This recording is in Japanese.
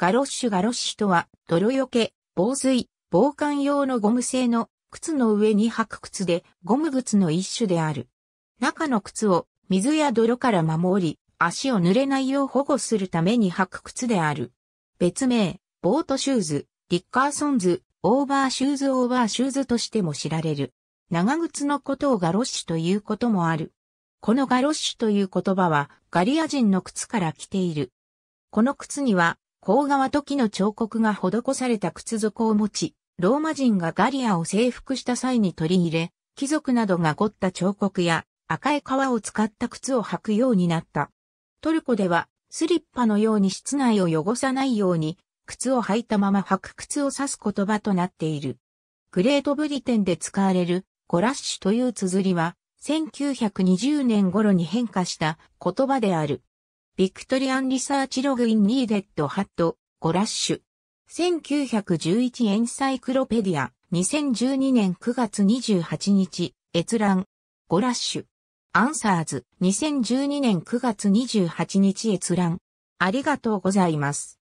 ガロッシュガロッシュとは、泥よけ、防水、防寒用のゴム製の靴の上に履く靴で、ゴム靴の一種である。中の靴を水や泥から守り、足を濡れないよう保護するために履く靴である。別名、ボートシューズ、リッカーソンズ、オーバーシューズオーバーシューズとしても知られる。長靴のことをガロッシュということもある。このガロッシュという言葉はガリア人の靴から来ている。この靴には甲川時の彫刻が施された靴底を持ち、ローマ人がガリアを征服した際に取り入れ、貴族などが凝った彫刻や赤い革を使った靴を履くようになった。トルコではスリッパのように室内を汚さないように靴を履いたまま履く靴を指す言葉となっている。グレートブリテンで使われるゴラッシュという綴りは1920年頃に変化した言葉である。ビクトリアンリサーチログインニーデッドハット、ゴラッシュ。1911エンサイクロペディア、2012年9月28日、閲覧、5ラッシュ。アンサーズ、2012年9月28日閲覧ゴラッシュアンサーズ2 0 1 2年9月2 8日閲覧ありがとうございます。